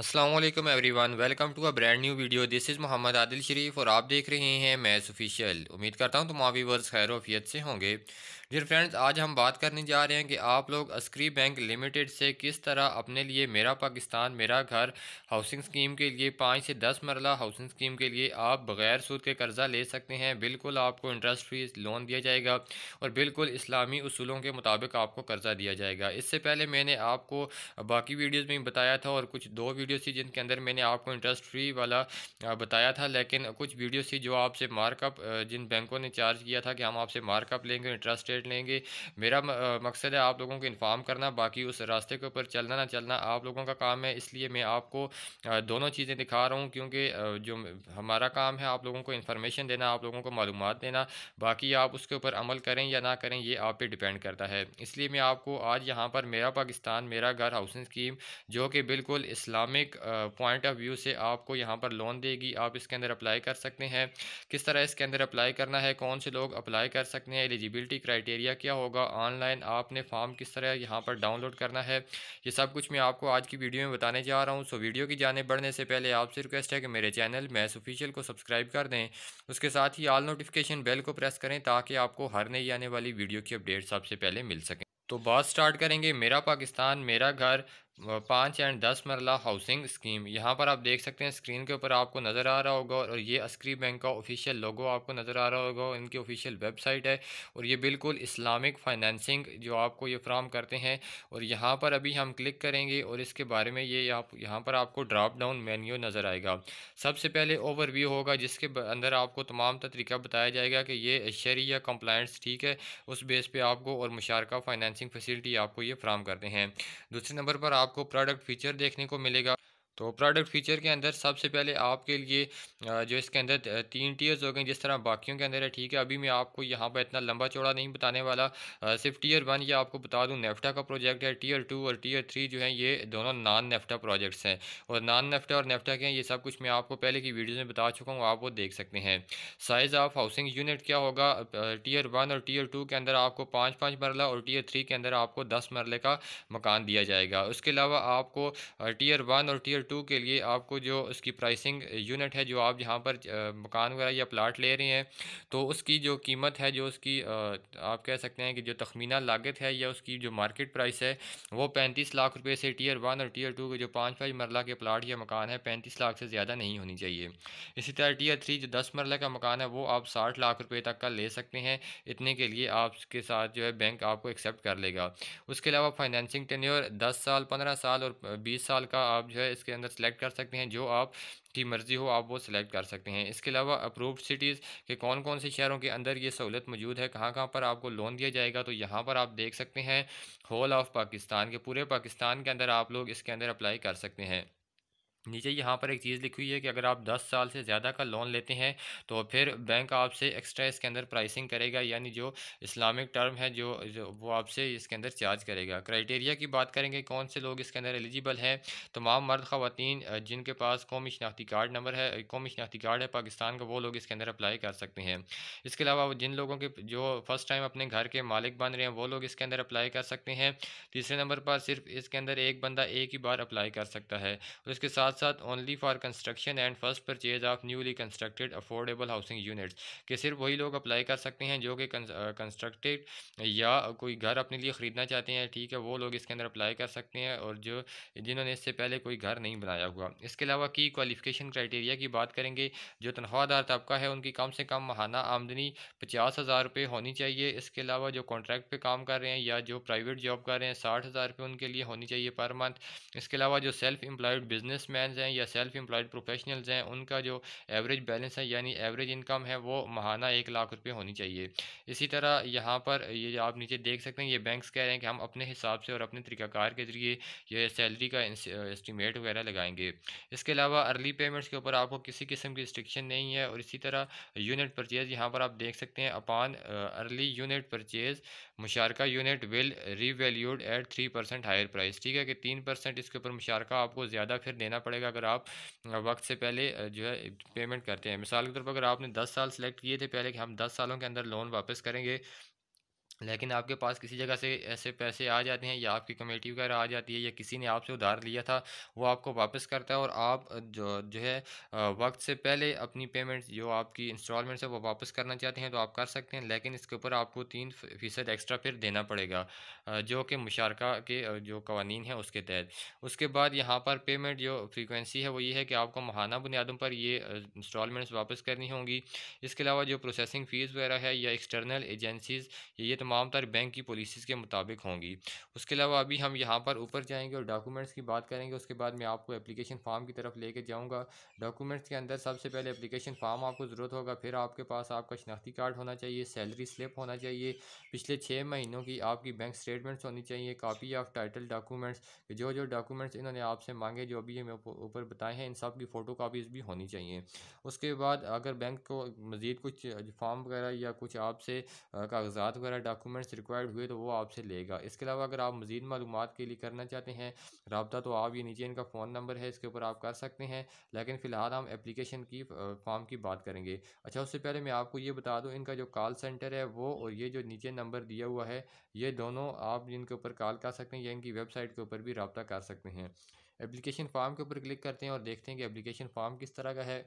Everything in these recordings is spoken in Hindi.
Aslam everyone welcome to a brand new video this is Mohammad Adil Sharif और आप देख रहे हैं मैं ऑफिशियल उम्मीद करता हूँ तुम आवी वर्स खैर वफियत से होंगे डियर फ्रेंड्स आज हम बात करने जा रहे हैं कि आप लोग अस्क्री बैंक लिमिटेड से किस तरह अपने लिए मेरा पाकिस्तान मेरा घर हाउसिंग स्कीम के लिए पाँच से दस मरला हाउसिंग स्कीम के लिए आप बग़ैर सूद के कर्ज़ा ले सकते हैं बिल्कुल आपको इंटरेस्ट फ्री लोन दिया जाएगा और बिल्कुल इस्लामी असूलों के मुताबिक आपको कर्ज़ा दिया जाएगा इससे पहले मैंने आपको बाकी वीडियोज़ में बताया था और कुछ दो वीडियोज़ थी जिनके अंदर मैंने आपको इंटरेस्ट फ्री वाला बताया था लेकिन कुछ वीडियोज़ थी जो आपसे मार्कअप जिन बैंकों ने चार्ज किया था कि हम आपसे मार्कअप लेंगे इंटरेस्ट अपडेट लेंगे मेरा मकसद है आप लोगों को इन्फॉर्म करना बाकी उस रास्ते के ऊपर चलना ना चलना आप लोगों का काम है इसलिए मैं आपको दोनों चीज़ें दिखा रहा हूँ क्योंकि जो हमारा काम है आप लोगों को इन्फॉर्मेशन देना आप लोगों को मालूम देना बाकी आप उसके ऊपर अमल करें या ना करें ये आप पर डिपेंड करता है इसलिए मैं आपको आज यहाँ पर मेरा पाकिस्तान मेरा घर हाउसिंग स्कीम जो कि बिल्कुल इस्लामिक पॉइंट ऑफ व्यू से आपको यहाँ पर लोन देगी आप इसके अंदर अप्लाई कर सकते हैं किस तरह इसके अंदर अप्लाई करना है कौन से लोग अप्लाई कर सकते हैं एलिजिबिलिटी क्राइटेरिया क्राइटेरिया क्या होगा ऑनलाइन आपने फॉर्म किस तरह यहाँ पर डाउनलोड करना है ये सब कुछ मैं आपको आज की वीडियो में बताने जा रहा हूँ सो वीडियो की जाने बढ़ने से पहले आपसे रिक्वेस्ट है कि मेरे चैनल मैस ऑफिशियल को सब्सक्राइब कर दें उसके साथ ही ऑल नोटिफिकेशन बेल को प्रेस करें ताकि आपको हर नई आने वाली वीडियो की अपडेट सबसे पहले मिल सकें तो बात स्टार्ट करेंगे मेरा पाकिस्तान मेरा घर पाँच एंड दस मरला हाउसिंग स्कीम यहाँ पर आप देख सकते हैं स्क्रीन के ऊपर आपको नज़र आ रहा होगा और ये अस्क्री बैंक का ऑफिशियल लोगो आपको नज़र आ रहा होगा इनकी ऑफिशियल वेबसाइट है और ये बिल्कुल इस्लामिक फाइनेंसिंग जो आपको ये फ्राम करते हैं और यहाँ पर अभी हम क्लिक करेंगे और इसके बारे में ये आप यहाँ पर आपको ड्राप डाउन मेन्यू नज़र आएगा सबसे पहले ओवर होगा जिसके अंदर आपको तमाम तरीका बताया जाएगा कि ये शरी या कंप्लाइंस ठीक है उस बेस पर आपको और मुशारका फाइनेंसिंग फैसिलिटी आपको ये फ्राम करते हैं दूसरे नंबर पर आप आपको प्रोडक्ट फीचर देखने को मिलेगा तो प्रोडक्ट फीचर के अंदर सबसे पहले आपके लिए जो इसके अंदर तीन टीयर्स हो गए जिस तरह बाकियों के अंदर है ठीक है अभी मैं आपको यहाँ पर इतना लंबा चौड़ा नहीं बताने वाला सिर्फ टीयर वन ये आपको बता दूँ नेफ्टा का प्रोजेक्ट है टीयर टू और टीयर थ्री जो है ये दोनों नान नेफ्टा प्रोजेक्ट्स हैं और नान नेफ्टा और नेफ्टा के हैं ये सब कुछ मैं आपको पहले की वीडियो में बता चुका हूँ आप वो देख सकते हैं साइज़ ऑफ हाउसिंग यूनिट क्या होगा टीयर वन और टीयर टू के अंदर आपको पाँच पाँच मरला और टीयर थ्री के अंदर आपको दस मरले का मकान दिया जाएगा उसके अलावा आपको टीयर वन और टीयर टू के लिए आपको जो उसकी प्राइसिंग यूनिट है जो आप जहाँ पर मकान वगैरह या प्लाट ले रहे हैं तो उसकी जो कीमत है जो उसकी आप कह सकते हैं कि जो तखमीना लागत है या उसकी जो मार्केट प्राइस है वो पैंतीस लाख रुपये से टीयर वन और टीयर टू के जो पाँच पाँच मरला के प्लाट या मकान है पैंतीस लाख से ज़्यादा नहीं होनी चाहिए इसी तरह टीयर थ्री जो दस मरला का मकान है वो आप साठ लाख रुपये तक का ले सकते हैं इतने के लिए आपके साथ जो है बैंक आपको एक्सेप्ट कर लेगा उसके अलावा फाइनेंसिंग टेन्योर दस साल पंद्रह साल और बीस साल का आप जो है इसके अंदर सेलेक्ट कर सकते हैं जो आप की मर्ज़ी हो आप वो सिलेक्ट कर सकते हैं इसके अलावा अप्रूव्ड सिटीज़ के कौन कौन से शहरों के अंदर ये सहूलत मौजूद है कहाँ कहाँ पर आपको लोन दिया जाएगा तो यहाँ पर आप देख सकते हैं होल ऑफ पाकिस्तान के पूरे पाकिस्तान के अंदर आप लोग इसके अंदर अप्लाई कर सकते हैं नीचे यहाँ पर एक चीज़ लिखी हुई है कि अगर आप 10 साल से ज़्यादा का लोन लेते हैं तो फिर बैंक आपसे एक्स्ट्रा इसके अंदर प्राइसिंग करेगा यानी जो इस्लामिक टर्म है जो, जो वो आपसे इसके अंदर चार्ज करेगा क्राइटेरिया की बात करेंगे कौन से लोग इसके अंदर एलिजिबल हैं तमाम मर्द खातन जिनके पास कौमी शनाख्ती कार्ड नंबर है कौमी शनाख्ती कार्ड है पाकिस्तान का वो लोग इसके अंदर अप्लाई कर सकते हैं इसके अलावा जिन लोगों के जो फ़र्स्ट टाइम अपने घर के मालिक बन रहे हैं वो लोग इसके अंदर अप्लाई कर सकते हैं तीसरे नंबर पर सिर्फ इसके अंदर एक बंदा एक ही बार अप्लाई कर सकता है उसके साथ साथ साथ only for construction and first purchase of newly constructed affordable housing units के सिर्फ वही लोग अप्लाई कर सकते हैं जो कि कंस्ट्रक्टेड या कोई घर अपने लिए ख़रीदना चाहते हैं ठीक है वो लोग इसके अंदर अप्लाई कर सकते हैं और जो जिन्होंने इससे पहले कोई घर नहीं बनाया हुआ इसके अलावा की क्वालिफिकेशन क्राइटेरिया की बात करेंगे जो तनख्वाहदार तबका है उनकी कम से कम माहाना आमदनी पचास हज़ार रुपये होनी चाहिए इसके अलावा जो कॉन्ट्रैक्ट पर काम कर रहे हैं या जो प्राइवेट जॉब कर रहे हैं साठ हज़ार रुपये उनके लिए होनी चाहिए पर मंथ इसके अलावा जो सेल्फ एम्प्लॉयड बिजनेस मैन हैं या सेल्फ एम्प्लॉयड प्रोफेशनल्स हैं उनका जो एवरेज बैलेंस है यानी एवरेज इनकम है वो महाना एक लाख रुपये होनी चाहिए इसी तरह यहाँ पर ये आप नीचे देख सकते हैं ये बैंक्स कह रहे हैं कि हम अपने हिसाब से और अपने तरीकाकार के ज़रिए यह सैलरी का एस्टिमेट वगैरह लगाएंगे इसके अलावा अर्ली पेमेंट्स के ऊपर आपको किसी किस्म की रिस्ट्रिक्शन नहीं है और इसी तरह यूनिट परचेज़ यहाँ पर आप देख सकते हैं अपान अर्ली यूनिट परचेज़ मुशारका unit will revalued at three percent higher price ठीक है कि तीन परसेंट इसके ऊपर मुशारका आपको ज़्यादा फिर देना पड़ेगा अगर आप वक्त से पहले जो है पेमेंट करते हैं मिसाल के तौर पर अगर आपने दस साल सेलेक्ट किए थे पहले कि हम दस सालों के अंदर लोन वापस करेंगे लेकिन आपके पास किसी जगह से ऐसे पैसे आ जाते हैं या आपकी कमेटी वगैरह आ जाती है या किसी ने आपसे उधार लिया था वो आपको वापस करता है और आप जो जो है वक्त से पहले अपनी पेमेंट जो आपकी इंस्टॉलमेंट्स है वो वापस करना चाहते हैं तो आप कर सकते हैं लेकिन इसके ऊपर आपको तीन फ़ीसद एक्स्ट्रा फिर देना पड़ेगा जो कि मुशारका के जो कवानीन है उसके तहत उसके बाद यहाँ पर पेमेंट जो फ्रिक्वेंसी है वो ये है कि आपको महाना बुनियादों पर ये इंस्टॉलमेंट्स वापस करनी होंगी इसके अलावा जो प्रोसेसिंग फ़ीस वगैरह है या एक्सटर्नल एजेंसीज़ ये तो तमाम तर बैंक की पॉलिसीज़ के मुताबिक होंगी उसके अलावा अभी हम यहाँ पर ऊपर जाएंगे और डॉक्यूमेंट्स की बात करेंगे उसके बाद मैं आपको एप्लीकेशन फॉर्म की तरफ लेके जाऊँगा डॉक्यूमेंट्स के अंदर सबसे पहले एप्लीकेशन फॉर्म आपको ज़रूरत होगा फिर आपके पास आपका शनाख्ती कार्ड होना चाहिए सैलरी स्लिप होना चाहिए पिछले छः महीनों की आपकी बैंक स्टेटमेंट्स होनी चाहिए कापी ऑफ टाइटल डॉक्यूमेंट्स जो जो डॉक्यूमेंट्स इन्होंने आपसे मांगे जो अभी हमें ऊपर बताए हैं इन सब की फ़ोटो कापीज़ भी होनी चाहिए उसके बाद अगर बैंक को मज़ीद कुछ फॉर्म वगैरह या कुछ आपसे कागजात वगैरह डॉक्यूमेंट्स रिक्वायर्ड हुए तो वो आपसे लेगा इसके अलावा अगर आप मज़ीद मालूम के लिए करना चाहते हैं रबता तो आप ये नीचे इनका फ़ोन नंबर है इसके ऊपर आप कर सकते हैं लेकिन फ़िलहाल हम एप्लीकेशन की फॉर्म की बात करेंगे अच्छा उससे पहले मैं आपको ये बता दूँ इनका जो कॉल सेंटर है वो और ये जो नीचे नंबर दिया हुआ है ये दोनों आप इनके ऊपर कॉल कर सकते हैं या इनकी वेबसाइट के ऊपर भी रबता कर सकते हैं एप्लीकेशन फॉर्म के ऊपर क्लिक करते हैं और देखते हैं कि एप्लीकेशन फॉर्म किस तरह का है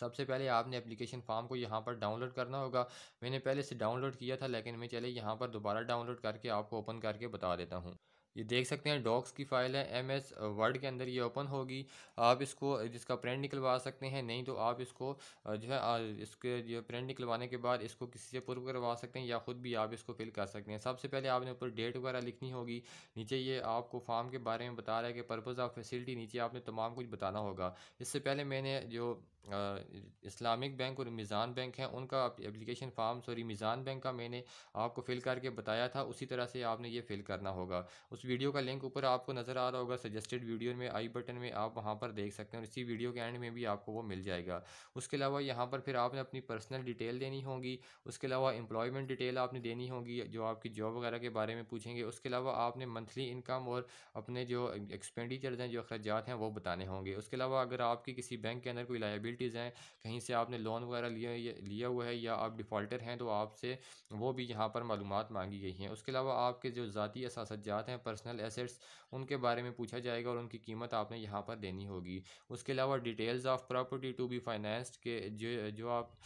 सबसे पहले आपने एप्लीकेशन फॉर्म को यहाँ पर डाउनलोड करना होगा मैंने पहले से डाउनलोड किया था लेकिन मैं चले यहाँ पर दोबारा डाउनलोड करके आपको ओपन करके बता देता हूँ ये देख सकते हैं डॉक्स की फ़ाइल है एम एस वर्ड के अंदर ये ओपन होगी आप इसको जिसका प्रिंट निकलवा सकते हैं नहीं तो आप इसको जो है इसके जो प्रिंट निकलवाने के बाद इसको किसी से प्रूव करवा सकते हैं या ख़ुद भी आप इसको फिल कर सकते हैं सबसे पहले आपने ऊपर डेट वगैरह लिखनी होगी नीचे ये आपको फॉर्म के बारे में बता रहा है कि पर्पज़ ऑफ फैसिलिटी नीचे आपने तमाम कुछ बताना होगा इससे पहले मैंने जो इस्लामिक बैंक और मिज़ान बैंक हैं उनका application form sorry Meezan bank का मैंने आपको फ़िल करके बताया था उसी तरह से आपने ये फ़िल करना होगा उस वीडियो का लिंक ऊपर आपको नज़र आ रहा होगा सजेस्टेड वीडियो में आई बटन में आप वहाँ पर देख सकते हैं और इसी वीडियो के एंड में भी आपको वो मिल जाएगा उसके अलावा यहाँ पर फिर आपने अपनी पर्सनल डिटेल देनी होगी उसके अलावा एम्प्लॉयमेंट डिटेल आपने देनी होगी जो आपकी जॉब वगैरह के बारे में पूछेंगे उसके अलावा आपने मंथली इनकम और अपने जो एक्सपेंडिचर्स हैं जो अखराज हैं वो बताने होंगे उसके अलावा अगर आपकी किसी बैंक के अंदर कोई लाइबिलिटी लाइबिलिटीज़ हैं कहीं से आपने लोन वगैरह लिया लिया हुआ है या आप डिफ़ॉल्टर हैं तो आपसे वो भी यहाँ पर मालूम मांगी गई हैं उसके अलावा आपके जो ज़ाती असासजात हैं पर्सनल एसेट्स उनके बारे में पूछा जाएगा और उनकी कीमत आपने यहाँ पर देनी होगी उसके अलावा details of property to be finance के जो जो आप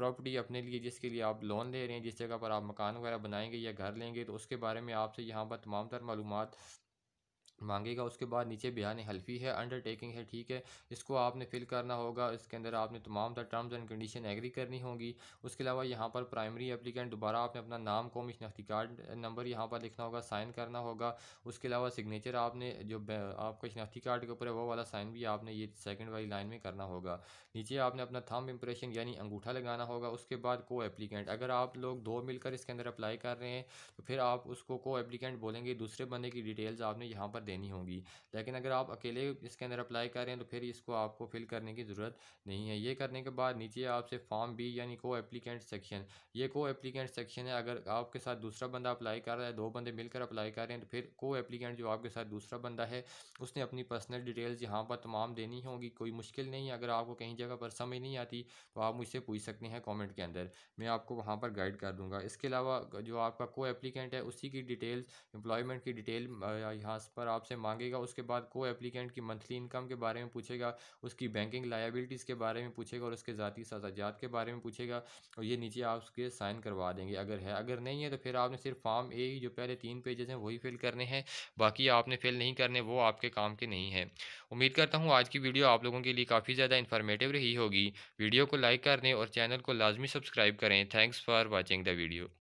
प्रॉपर्टी अपने लिए जिसके लिए आप लोन ले रहे हैं जिस जगह पर आप मकान वगैरह बनाएंगे या घर लेंगे तो उसके बारे में आपसे यहाँ पर तमाम तर मालूम मांगेगा उसके बाद नीचे बयान हल्फी है अंडरटेकिंग है ठीक है इसको आपने फिल करना होगा इसके अंदर आपने तमाम टर्म्स एंड कंडीशन एग्री करनी होगी उसके अलावा यहाँ पर प्राइमरी एप्लीकेंट दोबारा आपने अपना नाम कौम शनाख्ती कार्ड नंबर यहाँ पर लिखना होगा साइन करना होगा उसके अलावा सिग्नेचर आपने जो आपका शनाख्ती कार्ड के ऊपर है वो वाला साइन भी आपने ये सेकेंड वाली लाइन में करना होगा नीचे आपने अपना थम इम्प्रेशन यानी अंगूठा लगाना होगा उसके बाद को एप्लीकेंट अगर आप लोग दो मिलकर इसके अंदर अप्लाई कर रहे हैं तो फिर आप उसको को एप्लीकेंट बोलेंगे दूसरे बंदे की डिटेल्स आपने यहाँ पर देनी होगी लेकिन अगर आप अकेले इसके अंदर अप्लाई कर रहे हैं तो फिर इसको आपको फिल करने की ज़रूरत नहीं है ये करने के बाद नीचे आपसे फॉर्म बी यानी को एप्लीकेंट सेक्शन ये को एप्लीकेंट सेक्शन है अगर आपके साथ दूसरा बंदा अप्लाई कर रहा है दो बंदे मिलकर अप्लाई कर रहे हैं तो फिर को एप्लीकेंट जो आपके साथ दूसरा बंदा है उसने अपनी पर्सनल डिटेल्स यहाँ पर तमाम देनी होगी कोई मुश्किल नहीं अगर आपको कहीं जगह पर समझ नहीं आती तो आप मुझसे पूछ सकते हैं कॉमेंट के अंदर मैं आपको वहाँ पर गाइड कर दूँगा इसके अलावा जो आपका को एप्लीकेंट है उसी की डिटेल्स एम्प्लॉयमेंट की डिटेल यहाँ पर आप आपसे मांगेगा उसके बाद को एप्लीकेंट की मंथली इनकम के बारे में पूछेगा उसकी बैंकिंग लाइबिलिटीज़ के बारे में पूछेगा और उसके ज़ाती साजात के बारे में पूछेगा और ये नीचे आप उसके साइन करवा देंगे अगर है अगर नहीं है तो फिर आपने सिर्फ फॉर्म ए जो पहले तीन पेजेस हैं वही फिल करने हैं बाकी आपने फिल नहीं करने वो आपके काम के नहीं हैं उम्मीद करता हूँ आज की वीडियो आप लोगों के लिए काफ़ी ज़्यादा इन्फॉर्मेटिव रही होगी वीडियो को लाइक करने और चैनल को लाजमी सब्सक्राइब करें thanks for watching the video